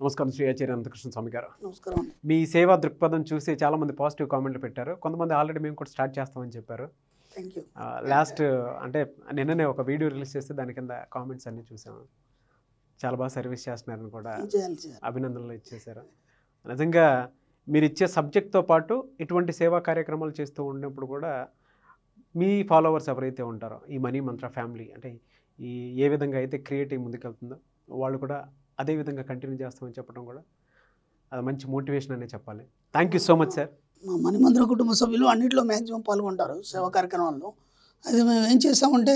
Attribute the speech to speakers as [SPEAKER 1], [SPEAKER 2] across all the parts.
[SPEAKER 1] నమస్కారం ఆచార్య అనంతకృష్ణ స్వామి గారు మీ సేవా దృక్పథం చూసి చాలా మంది పాజిటివ్ కామెంట్లు పెట్టారు కొంతమంది ఆల్రెడీ మేము కూడా స్టార్ట్ చేస్తామని చెప్పారు లాస్ట్ అంటే నిన్ననే ఒక వీడియో రిలీజ్ చేస్తే దాని కింద కామెంట్స్ అన్ని చూసాము చాలా బాగా సర్వీస్ చేస్తున్నారని కూడా అభినందనలు ఇచ్చేశారు నిజంగా మీరు ఇచ్చే సబ్జెక్ట్తో పాటు ఇటువంటి సేవా కార్యక్రమాలు చేస్తూ ఉన్నప్పుడు కూడా మీ ఫాలోవర్స్ ఎవరైతే ఉంటారో ఈ మనీ మంత్ర ఫ్యామిలీ అంటే ఈ ఏ విధంగా అయితే క్రియేటివ్ ముందుకెళ్తుందో వాళ్ళు కూడా అదే విధంగా కంటిన్యూ చేస్తామని చెప్పడం కూడా అది మంచి మోటివేషన్ అనే చెప్పాలి thank you so much sir
[SPEAKER 2] మా మణిమందిర కుటుంబ సభ్యులు అన్నింటిలో మ్యాక్సిమం పాల్గొంటారు సేవా కార్యక్రమాల్లో అది మేము ఏం చేస్తామంటే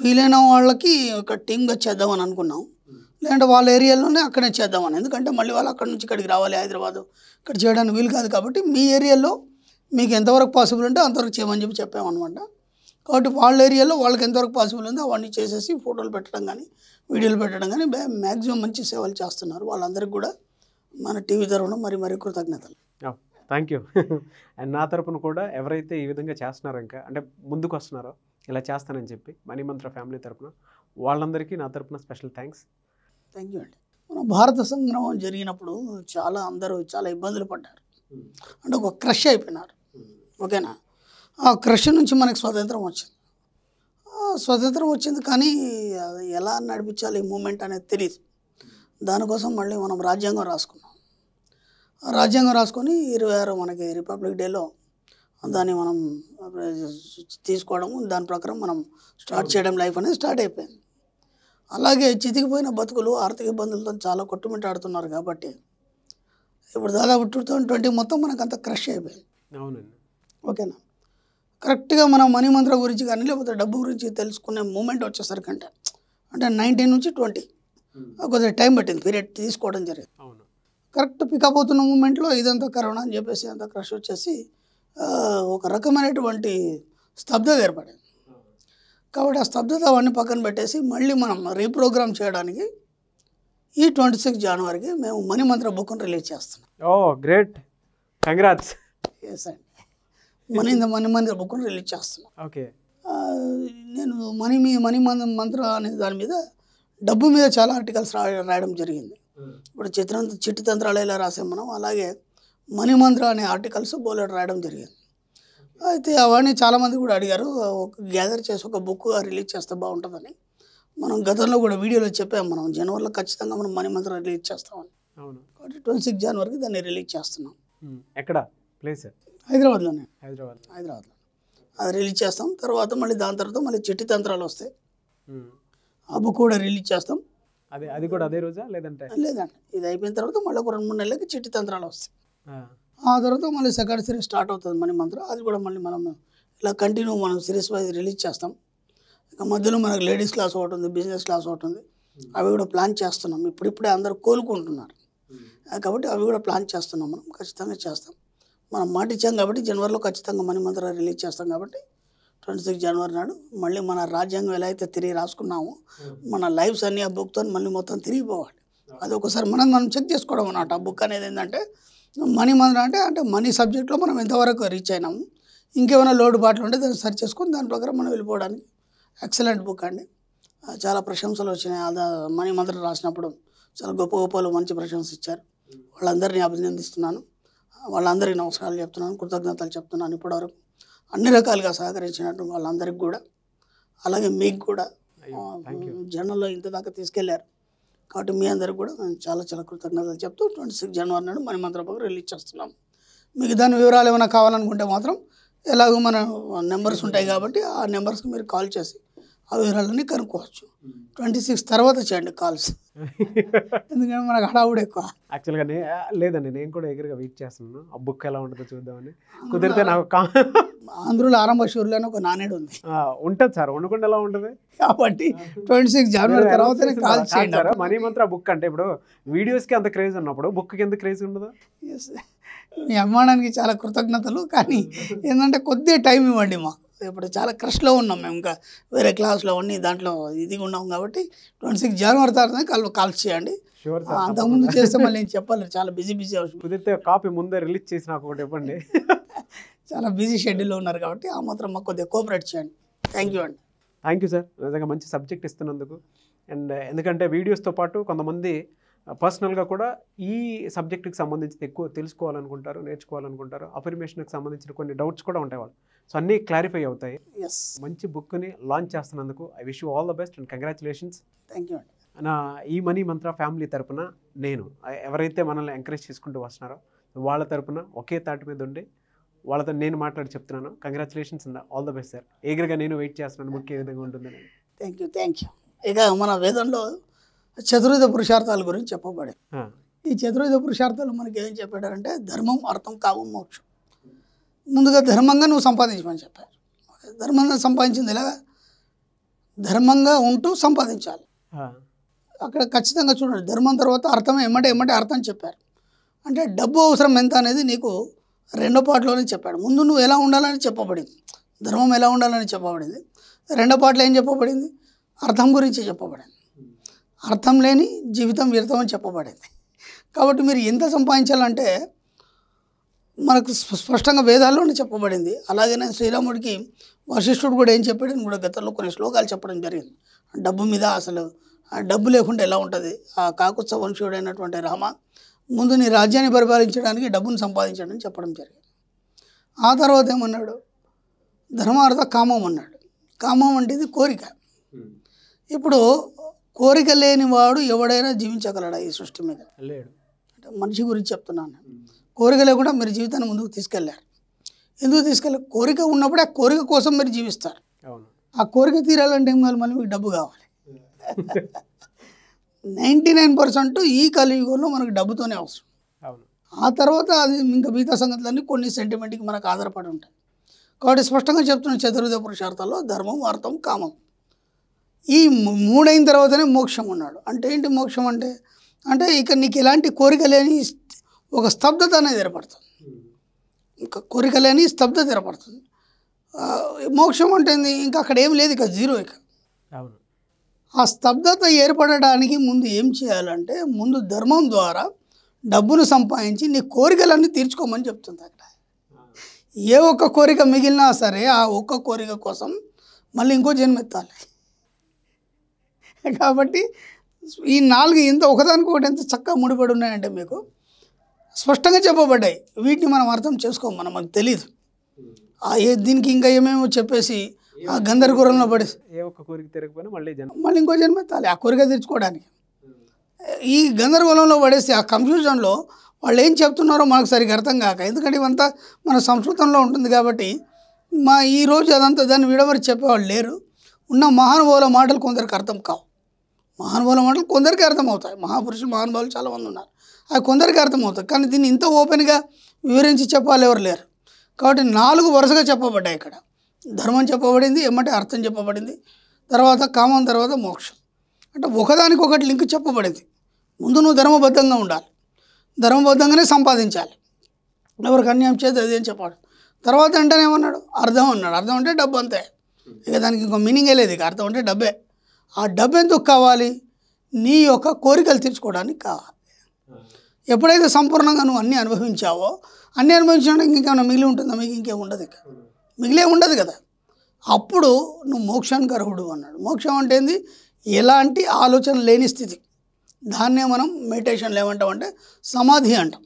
[SPEAKER 2] వీలైన వాళ్ళకి ఒక టీమ్గా చేద్దామని అనుకున్నాం లేదంటే వాళ్ళ ఏరియాలోనే అక్కడే చేద్దామని ఎందుకంటే మళ్ళీ వాళ్ళు అక్కడ నుంచి ఇక్కడికి రావాలి హైదరాబాద్ ఇక్కడ చేయడానికి వీలు కాదు కాబట్టి మీ ఏరియాలో మీకు ఎంతవరకు పాసిబుల్ ఉంటే అంతవరకు చేయమని చెప్పి చెప్పామన్నమాట కాబట్టి వాళ్ళ ఏరియాలో వాళ్ళకి ఎంతవరకు పాసిబుల్ ఉందో అవన్నీ చేసేసి ఫోటోలు పెట్టడం కానీ వీడియోలు పెట్టడం కానీ మ్యాక్సిమం మంచి సేవలు చేస్తున్నారు వాళ్ళందరికీ కూడా మన టీవీ తరఫున మరి మరి కృతజ్ఞతలు
[SPEAKER 1] థ్యాంక్ యూ అండ్ నా తరపున కూడా ఎవరైతే ఈ విధంగా చేస్తున్నారో ఇంకా అంటే ముందుకు వస్తున్నారో ఇలా చేస్తానని చెప్పి మనీ మంత్ర ఫ్యామిలీ తరపున వాళ్ళందరికీ నా తరపున స్పెషల్ థ్యాంక్స్
[SPEAKER 2] థ్యాంక్ యూ అండి మన భారత సంగ్రహం జరిగినప్పుడు చాలా అందరూ చాలా ఇబ్బందులు పడ్డారు hmm. అంటే ఒక క్రష్ అయిపోయినారు ఓకేనా ఆ క్రష్ నుంచి మనకి స్వాతంత్రం వచ్చింది స్వతంత్రం వచ్చింది కానీ ఎలా నడిపించాలి ఈ మూమెంట్ అనేది తెలియదు దానికోసం మళ్ళీ మనం రాజ్యాంగం రాసుకున్నాం రాజ్యాంగం రాసుకొని ఇరవై ఆరు మనకి రిపబ్లిక్ డేలో దాన్ని మనం తీసుకోవడము దాని ప్రకారం మనం స్టార్ట్ చేయడం లైఫ్ అనేది స్టార్ట్ అయిపోయింది అలాగే చితికిపోయిన బతుకులు ఆర్థిక ఇబ్బందులతో చాలా కొట్టుమిట్టాడుతున్నారు కాబట్టి ఇప్పుడు దాదాపు టూ థౌజండ్ ట్వంటీ మొత్తం మనకు అంత క్రష్ అయిపోయింది అవునండి ఓకేనా కరెక్ట్గా మనం మనీ మంత్ర గురించి కానీ లేకపోతే డబ్బు గురించి తెలుసుకునే మూమెంట్ వచ్చేసరికి అంటే అంటే నైన్టీన్ నుంచి ట్వంటీ hmm. కొద్దిగా టైం పట్టింది పీరియడ్ తీసుకోవడం జరిగింది కరెక్ట్ పికప్ అవుతున్న మూమెంట్లో ఇదంతా కరోనా అని చెప్పేసి అంత క్రష్ వచ్చేసి ఒక రకమైనటువంటి స్తబ్దత ఏర్పడింది కాబట్టి ఆ స్తబ్దత అవన్నీ పక్కన పెట్టేసి మళ్ళీ మనం రీప్రోగ్రామ్ చేయడానికి ఈ ట్వంటీ సిక్స్ జనవరికి మేము మణిమంత్ర బుక్ను రిలీజ్
[SPEAKER 1] చేస్తున్నాం ఓ గ్రేట్ కంగ్రాట్స్ ఎస్ అండి
[SPEAKER 2] మనీ మనీ మనీ బుక్ను రిలీజ్ చేస్తున్నాం ఓకే నేను మనీ మీ మనీ మంత్ర అనే దాని మీద డబ్బు మీద చాలా ఆర్టికల్స్ రాయడం జరిగింది ఇప్పుడు చిత్ర చిట్టు తంత్రాలు ఇలా రాసాం మనం అలాగే మనీ మంత్ర అనే ఆర్టికల్స్ బోలెట్ రాయడం జరిగింది అయితే అవన్నీ చాలామంది కూడా అడిగారు ఒక గ్యాదర్ చేసి ఒక బుక్ రిలీజ్ చేస్తే బాగుంటుందని మనం గతంలో కూడా వీడియోలో చెప్పాం మనం జనవరిలో ఖచ్చితంగా మనం మనీ మంత్ర రిలీజ్ చేస్తామని కాబట్టి ట్వంటీ సిక్స్ జనవరికి దాన్ని రిలీజ్ చేస్తున్నాం
[SPEAKER 1] ఎక్కడ ప్లేస్ హైదరాబాద్లోనే హైదరాబాద్
[SPEAKER 2] హైదరాబాద్లో అది రిలీజ్ చేస్తాం తర్వాత మళ్ళీ దాని తర్వాత మళ్ళీ చిట్టి తంత్రాలు వస్తాయి ఆ బుక్
[SPEAKER 1] కూడా రిలీజ్ చేస్తాం అదే అది కూడా అదే రోజా లేదంటే
[SPEAKER 2] లేదండి ఇది అయిపోయిన తర్వాత మళ్ళీ ఒక రెండు మూడు నెలలకి చిట్టి తంత్రాలు వస్తాయి ఆ తర్వాత మళ్ళీ సెకండ్ సిరీస్ స్టార్ట్ అవుతుంది మనీ మంత్రం అది కూడా మళ్ళీ మనం ఇలా కంటిన్యూ మనం సిరీస్ వైజ్ రిలీజ్ చేస్తాం ఇంకా మధ్యలో మనకు లేడీస్ క్లాస్ ఒకటి ఉంది బిజినెస్ క్లాస్ ఒకటి ఉంది అవి కూడా ప్లాన్ చేస్తున్నాం ఇప్పుడిప్పుడే అందరూ కోలుకుంటున్నారు కాబట్టి అవి కూడా ప్లాన్ చేస్తున్నాం మనం ఖచ్చితంగా చేస్తాం మనం మాట ఇచ్చాం కాబట్టి జనవరిలో ఖచ్చితంగా మనీ మంత్ర రిలీజ్ చేస్తాం కాబట్టి ట్వంటీ సిక్స్ జనవరి నాడు మళ్ళీ మన రాజ్యాంగం ఎలా అయితే తిరిగి రాసుకున్నామో మన లైఫ్స్ అన్నీ ఆ బుక్తో మళ్ళీ మొత్తం తిరిగి పోవాలి అది ఒకసారి మనం మనం చెక్ చేసుకోవడం అన్నమాట ఆ బుక్ అనేది ఏంటంటే మనీ మంత్ర అంటే అంటే మనీ సబ్జెక్ట్లో మనం ఎంతవరకు రీచ్ అయినాము ఇంకేమైనా లోడు బాటలు ఉంటే దాన్ని సరి చేసుకొని దాని ప్రకారం మనం వెళ్ళిపోవడానికి ఎక్సలెంట్ బుక్ అండి చాలా ప్రశంసలు వచ్చినాయి అదా మంత్ర రాసినప్పుడు చాలా గొప్ప గొప్పలు మంచి ప్రశంస ఇచ్చారు వాళ్ళందరినీ అభినందిస్తున్నాను వాళ్ళందరికీ నమస్కారాలు చెప్తున్నాను కృతజ్ఞతలు చెప్తున్నాను ఇప్పటివరకు అన్ని రకాలుగా సహకరించినట్టు వాళ్ళందరికీ కూడా అలాగే మీకు కూడా జనంలో ఇంత దాకా తీసుకెళ్లారు కాబట్టి మీ అందరికి కూడా చాలా చాలా కృతజ్ఞతలు చెప్తూ ట్వంటీ సిక్స్ జనవరి నాడు మన మంత్రపాకు రిలీజ్ చేస్తున్నాం మీకు దాని వివరాలు ఏమైనా కావాలనుకుంటే మాత్రం ఎలాగో మన నెంబర్స్ ఉంటాయి కాబట్టి ఆ నెంబర్స్కి మీరు కాల్ చేసి ఆ వివరాలన్నీ కనుక్కోవచ్చు ట్వంటీ సిక్స్ తర్వాత చేయండి కాల్స్
[SPEAKER 1] ఎందుకంటే మనకు హడావుడు ఎక్కువ యాక్చువల్గా లేదండి నేను కూడా ఎగరగా వెయిట్ చేస్తున్నాను ఆ బుక్ ఎలా ఉంటుందో చూద్దామని కుదిరితే నాకు ఆంధ్రలో ఆరంభ షూర్లోనే ఒక నానేడు ఉంది ఉంటుంది సార్ ఉండకుండా ఎలా ఉంటుంది కాబట్టి ట్వంటీ సిక్స్ జనవరి తర్వాత కాల్ చేయండి మనీ మంత్ర బుక్ అంటే ఇప్పుడు వీడియోస్కి అంత క్రేజ్ ఉన్నప్పుడు బుక్కి ఎంత క్రేజ్ ఉండదు
[SPEAKER 2] మీ అభిమానానికి చాలా కృతజ్ఞతలు కానీ ఏంటంటే కొద్ది టైం ఇవ్వండి మాకు ఇప్పుడు చాలా క్రష్లో ఉన్నాం మేము ఇంకా వేరే క్లాస్లో ఉన్న దాంట్లో ఇదిగా ఉన్నాం కాబట్టి ట్వంటీ సిక్స్ జనవరి తర్వాత కాల్ కాల్ చేయండి
[SPEAKER 1] అంతకుముందు చేస్తే మళ్ళీ
[SPEAKER 2] నేను చెప్పాలి చాలా బిజీ బిజీ
[SPEAKER 1] అవసరం కుదిరితే కాపీ ముందే రిలీజ్ చేసి నాకు ఇవ్వండి
[SPEAKER 2] చాలా బిజీ షెడ్యూల్లో ఉన్నారు కాబట్టి ఆ మాత్రం మాకు
[SPEAKER 1] కొద్దిగా కోఆపరేట్ చేయండి థ్యాంక్ యూ అండి థ్యాంక్ యూ సార్ నిజంగా మంచి సబ్జెక్ట్ ఇస్తున్నందుకు అండ్ ఎందుకంటే వీడియోస్తో పాటు కొంతమంది పర్సనల్గా కూడా ఈ సబ్జెక్టుకి సంబంధించి ఎక్కువ తెలుసుకోవాలనుకుంటారు నేర్చుకోవాలనుకుంటారు అఫర్మేషన్కి సంబంధించిన కొన్ని డౌట్స్ కూడా ఉంటాయి వాళ్ళు సో అన్నీ క్లారిఫై అవుతాయి మంచి బుక్ని లాంచ్ చేస్తున్నందుకు I wish you all the best and congratulations thank you అండి నా ఈ మనీ మంత్ర ఫ్యామిలీ తరపున నేను ఎవరైతే మనల్ని ఎంకరేజ్ చేసుకుంటూ వస్తున్నారో వాళ్ళ తరపున ఒకే తాటి మీద ఉండి వాళ్ళతో నేను మాట్లాడి చెప్తున్నాను congratulations and all the best sir ఏగర్గా నేను వెయిట్ చేస్తున్నాను ముఖ్య విధంగా ఉంటుందని
[SPEAKER 2] థ్యాంక్ యూ థ్యాంక్ యూ ఇక మన వేదంలో చతుర్విధ పురుషార్థాల గురించి చెప్పబడే ఈ చతుర్విధ పురుషార్థాలు మనకి ఏం చెప్పాడంటే ధర్మం అర్థం కావు మోక్షం ముందుగా ధర్మంగా నువ్వు సంపాదించమని చెప్పారు ధర్మంగా సంపాదించింది ఇలాగా ధర్మంగా ఉంటూ సంపాదించాలి అక్కడ ఖచ్చితంగా చూడండి ధర్మం తర్వాత అర్థం ఏమంటే ఏమంటే అర్థం చెప్పారు అంటే డబ్బు అవసరం ఎంత అనేది నీకు రెండో పాటలోనే చెప్పాడు ముందు నువ్వు ఎలా ఉండాలని చెప్పబడింది ధర్మం ఎలా ఉండాలని చెప్పబడింది రెండో పాటలో ఏం చెప్పబడింది అర్థం గురించి చెప్పబడింది అర్థం లేని జీవితం వ్యర్థం అని చెప్పబడింది కాబట్టి మీరు ఎంత సంపాదించాలంటే మనకు స్పష్టంగా వేదాల్లోనే చెప్పబడింది అలాగనే శ్రీరాముడికి వశిష్ఠుడు కూడా ఏం చెప్పాడు కూడా గతంలో కొన్ని శ్లోకాలు చెప్పడం జరిగింది డబ్బు మీద అసలు డబ్బు లేకుండా ఎలా ఉంటుంది ఆ కాకుత్స వంశీయుడైనటువంటి రామ ముందు నీ రాజ్యాన్ని పరిపాలించడానికి డబ్బును సంపాదించడం చెప్పడం జరిగింది ఆ తర్వాత ఏమన్నాడు ధర్మార్థ కామం అన్నాడు కామం అంటేది కోరిక ఇప్పుడు కోరిక లేనివాడు ఎవడైనా జీవించగలడా ఈ సృష్టి మీద లేడు అంటే మనిషి గురించి చెప్తున్నాను కోరిక లేకుండా మీరు జీవితాన్ని ముందుకు తీసుకెళ్లారు ఎందుకు తీసుకెళ్ళారు కోరిక ఉన్నప్పుడే ఆ కోరిక కోసం మీరు జీవిస్తారు ఆ కోరిక తీరాలంటే ఏం కావాలి మళ్ళీ మీకు డబ్బు కావాలి నైంటీ నైన్ పర్సెంట్ ఈ కలియుగంలో మనకు డబ్బుతోనే అవసరం ఆ తర్వాత అది ఇంకా మిగతా సంగతులన్నీ కొన్ని సెంటిమెంట్కి మనకు ఆధారపడి ఉంటాయి కాబట్టి స్పష్టంగా చెప్తున్న చతుర్విధ పురుషార్థాల్లో ధర్మం అర్థం కామం ఈ మూడైన తర్వాతనే మోక్షం ఉన్నాడు అంటే ఏంటి మోక్షం అంటే అంటే ఇక నీకు ఎలాంటి కోరిక లేని ఒక స్తబ్దత అనేది ఏర్పడుతుంది ఇంకా కోరిక లేని స్తబ్దత ఏర్పడుతుంది మోక్షం అంటే ఇంకా అక్కడ ఏం లేదు ఇక జీరో ఇక ఆ స్తబ్దత ఏర్పడడానికి ముందు ఏం చేయాలంటే ముందు ధర్మం ద్వారా డబ్బును సంపాదించి నీ కోరికలన్నీ తీర్చుకోమని చెప్తుంది అక్కడ ఏ ఒక్క కోరిక మిగిలినా సరే ఆ ఒక్క కోరిక కోసం మళ్ళీ ఇంకో జన్మెత్తాలి కాబట్టి ఈ నాలుగు ఇంత ఒకదానికి ఒకటి ఎంత చక్కగా ముడిపడి ఉన్నాయంటే మీకు స్పష్టంగా చెప్పబడ్డాయి వీటిని మనం అర్థం చేసుకోము మనం మనకు తెలియదు ఏ దీనికి ఇంకా ఏమేమో చెప్పేసి ఆ గందరగోళంలో పడి
[SPEAKER 1] ఏ ఒక్క కోరిక తెరకపోయినా మళ్ళీ జన్మ
[SPEAKER 2] మళ్ళీ ఇంకో జన్మ తాలి ఆ కోరిక తెచ్చుకోవడానికి ఈ గందరగోళంలో పడేసి ఆ కన్ఫ్యూజన్లో వాళ్ళు ఏం చెప్తున్నారో మనకు సరిగ్గా అర్థం కాక ఎందుకంటే ఇవంతా మన సంస్కృతంలో ఉంటుంది కాబట్టి మా ఈరోజు అదంతా దాన్ని విడవరి చెప్పేవాళ్ళు లేరు ఉన్న మహానుభావుల మాటలు కొందరికి అర్థం కావు మహానుభావుల మాటలు కొందరికి అర్థమవుతాయి మహాపురుషులు మహానుభావులు చాలామంది ఉన్నారు అవి కొందరికి అర్థమవుతాయి కానీ దీన్ని ఇంత ఓపెన్గా వివరించి చెప్పాలి ఎవరు లేరు కాబట్టి నాలుగు వరుసగా చెప్పబడ్డాయి ఇక్కడ ధర్మం చెప్పబడింది ఎమ్మటే అర్థం చెప్పబడింది తర్వాత కామం తర్వాత మోక్షం అంటే ఒకదానికొకటి లింక్ చెప్పబడింది ముందు నువ్వు ధర్మబద్ధంగా ఉండాలి ధర్మబద్ధంగానే సంపాదించాలి ఎవరికి అన్యాయం చేత అది అని చెప్పాడు తర్వాత అంటేనేమన్నాడు అర్థం అన్నాడు అర్థం అంటే డబ్బు అంతే ఇక దానికి ఇంకో మీనింగే లేదు ఇక అర్థం అంటే డబ్బే ఆ డబ్బు ఎందుకు కావాలి నీ యొక్క కోరికలు తీర్చుకోవడానికి కావాలి ఎప్పుడైతే సంపూర్ణంగా నువ్వు అన్నీ అనుభవించావో అన్నీ అనుభవించడానికి ఇంకేమైనా మిగిలి ఉంటుందా మీకు ఇంకేం ఉండదు ఇక మిగిలే ఉండదు కదా అప్పుడు నువ్వు మోక్షానికి అర్హుడు అన్నాడు మోక్షం అంటే ఏంది ఎలాంటి ఆలోచన లేని స్థితి దాన్నే మనం మెడిటేషన్ ఏమంటాం అంటే సమాధి అంటాం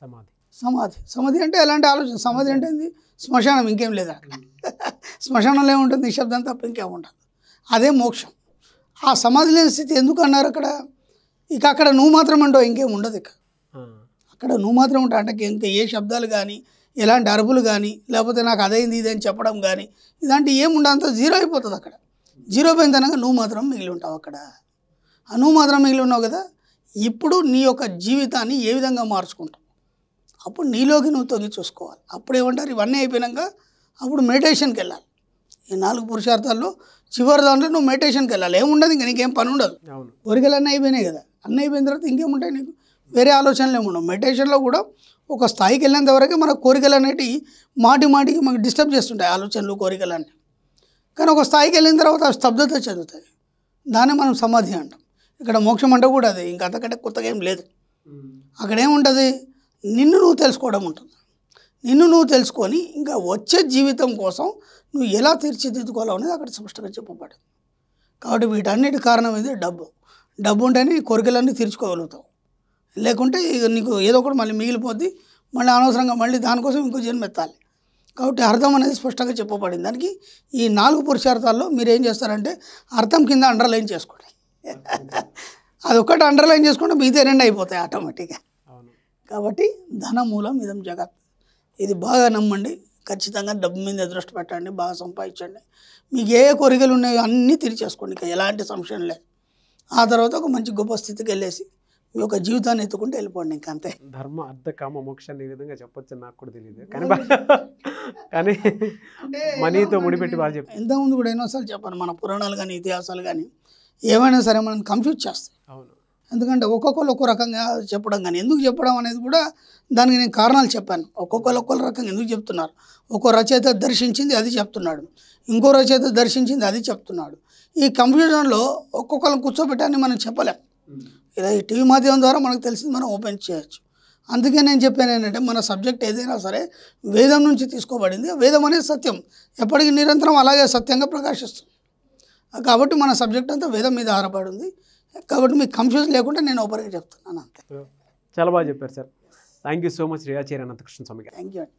[SPEAKER 2] సమాధి సమాధి సమాధి అంటే ఎలాంటి ఆలోచన సమాధి అంటే ఏంది శ్మశానం ఇంకేం లేదు అక్కడ శ్మశానంలో ఏముంటుంది నిశ్శబ్దం తప్ప ఇంకేముంటుంది అదే మోక్షం ఆ సమాధి లేని స్థితి ఎందుకు అన్నారు అక్కడ ఇక అక్కడ నువ్వు మాత్రం అంటావు ఇంకేం ఉండదు ఇక అక్కడ నువ్వు మాత్రం ఉంటావు అంటే ఇంకా ఏ శబ్దాలు కానీ ఎలాంటి అరుపులు కానీ లేకపోతే నాకు అదైంది ఇది అని చెప్పడం కానీ ఇలాంటి ఏముండంత జీరో అయిపోతుంది అక్కడ జీరో అయిపోయిన తనక నువ్వు మాత్రం మిగిలి ఉంటావు అక్కడ ఆ నువ్వు మాత్రం మిగిలి ఉన్నావు కదా ఇప్పుడు నీ యొక్క జీవితాన్ని ఏ విధంగా మార్చుకుంటావు అప్పుడు నీలోకి నువ్వు తొంగి చూసుకోవాలి అప్పుడు ఏమంటారు ఇవన్నీ అయిపోయినాక అప్పుడు మెడిటేషన్కి వెళ్ళాలి ఈ నాలుగు పురుషార్థాల్లో చివరి దాంట్లో నువ్వు మెడిటేషన్కి వెళ్ళాలి ఏముండదు ఇంకా నీకేం పని ఉండదు కోరికలు అన్నీ అయిపోయినాయి కదా అన్నీ అయిపోయిన తర్వాత ఇంకేముంటాయి నీకు వేరే ఆలోచనలు ఏముండవు మెడిటేషన్లో కూడా ఒక స్థాయికి వెళ్ళినంత వరకు మన కోరికలు అనేటివి మాటి మాటికి మనకు డిస్టర్బ్ చేస్తుంటాయి ఆలోచనలు కోరికలు అన్నీ కానీ ఒక స్థాయికి వెళ్ళిన తర్వాత అవి స్తబ్దత చెందుతాయి దాన్ని మనం సమాధి అంటాం ఇక్కడ మోక్షం అంటే కూడా అది ఇంకా అంతకంటే కొత్తగా ఏం లేదు అక్కడ ఏముంటుంది నిన్ను నువ్వు తెలుసుకోవడం ఉంటుంది నిన్ను నువ్వు తెలుసుకొని ఇంకా వచ్చే జీవితం కోసం నువ్వు ఎలా అనేది అక్కడ స్పష్టంగా చెప్పబడింది కాబట్టి వీటన్నిటి కారణం అయితే డబ్బు డబ్బు ఉంటేనే ఈ కోరికలన్నీ తీర్చుకోగలుగుతావు లేకుంటే నీకు ఏదో ఒకటి మళ్ళీ మిగిలిపోద్ది మళ్ళీ అనవసరంగా మళ్ళీ దానికోసం ఇంకో ఎత్తాలి కాబట్టి అర్థం అనేది స్పష్టంగా చెప్పబడింది దానికి ఈ నాలుగు పురుషార్థాల్లో మీరు ఏం చేస్తారంటే అర్థం కింద అండర్లైన్ చేసుకోండి అదొక్కటి అండర్లైన్ చేసుకుంటే మిగతా రెండు అయిపోతాయి ఆటోమేటిక్గా కాబట్టి ధన మూలం ఇదం జగత్ ఇది బాగా నమ్మండి ఖచ్చితంగా డబ్బు మీద దృష్టి పెట్టండి బాగా సంపాదించండి మీకు ఏ కోరికలు ఉన్నాయో అన్నీ తీర్చేసుకోండి ఇక ఎలాంటి సంశయం లేదు ఆ తర్వాత ఒక మంచి గొప్ప స్థితికి వెళ్ళేసి మీ యొక్క జీవితాన్ని
[SPEAKER 1] ఎత్తుకుంటే వెళ్ళిపోండి ఇంకా అంతే ధర్మ అర్థ కామ మోక్షాన్ని ఈ విధంగా చెప్పొచ్చు నాకు కూడా తెలియదు కానీ కానీ మనీతో ముడిపెట్టి బాగా చెప్పి
[SPEAKER 2] ఇంతకుముందు కూడా ఎన్నోసార్లు చెప్పాను మన పురాణాలు కానీ ఇతిహాసాలు కానీ ఏమైనా సరే మనం కన్ఫ్యూజ్ చేస్తాయి అవును ఎందుకంటే ఒక్కొక్కరు ఒక్కో రకంగా చెప్పడం కానీ ఎందుకు చెప్పడం అనేది కూడా దానికి నేను కారణాలు చెప్పాను ఒక్కొక్కరు ఒక్కొక్క రకంగా ఎందుకు చెప్తున్నారు ఒక్కో రచయిత దర్శించింది అది చెప్తున్నాడు ఇంకో రచయిత దర్శించింది అది చెప్తున్నాడు ఈ కంప్యూటర్లో ఒక్కొక్కరిని కూర్చోబెట్టాన్ని మనం చెప్పలేం ఇలా ఈ టీవీ మాధ్యమం ద్వారా మనకు తెలిసింది మనం ఓపెన్ చేయొచ్చు అందుకే నేను చెప్పాను ఏంటంటే మన సబ్జెక్ట్ ఏదైనా సరే వేదం నుంచి తీసుకోబడింది వేదం అనేది సత్యం ఎప్పటికీ నిరంతరం అలాగే సత్యంగా ప్రకాశిస్తుంది కాబట్టి మన సబ్జెక్ట్ అంతా వేదం మీద ఆధారపడి ఉంది కాబట్టి మీకు కన్ఫ్యూజన్ లేకుండా నేను ఓపెన్గా చెప్తున్నాను అంతే
[SPEAKER 1] చాలా బాగా చెప్పారు sir thank you so much రియాచర్ అనంతకృష్ణ స్వామి థ్యాంక్ యూ అండి